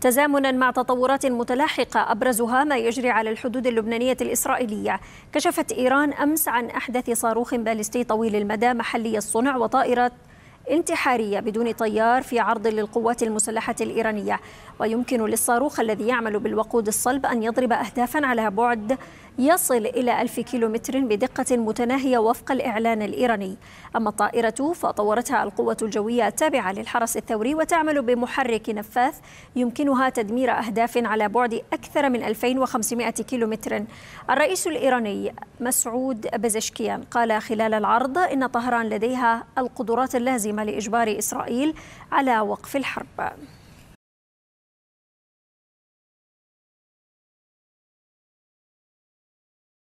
تزامنا مع تطورات متلاحقة أبرزها ما يجري على الحدود اللبنانية الإسرائيلية كشفت إيران أمس عن أحدث صاروخ باليستي طويل المدى محلي الصنع وطائرة انتحارية بدون طيار في عرض للقوات المسلحة الإيرانية ويمكن للصاروخ الذي يعمل بالوقود الصلب أن يضرب أهدافا على بعد يصل إلى 1000 كيلومتر بدقة متناهية وفق الإعلان الإيراني أما الطائرة فطورتها القوة الجوية التابعة للحرس الثوري وتعمل بمحرك نفاث يمكنها تدمير أهداف على بعد أكثر من 2500 كيلومتر الرئيس الإيراني مسعود بزشكيان قال خلال العرض إن طهران لديها القدرات اللازمة لإجبار إسرائيل على وقف الحرب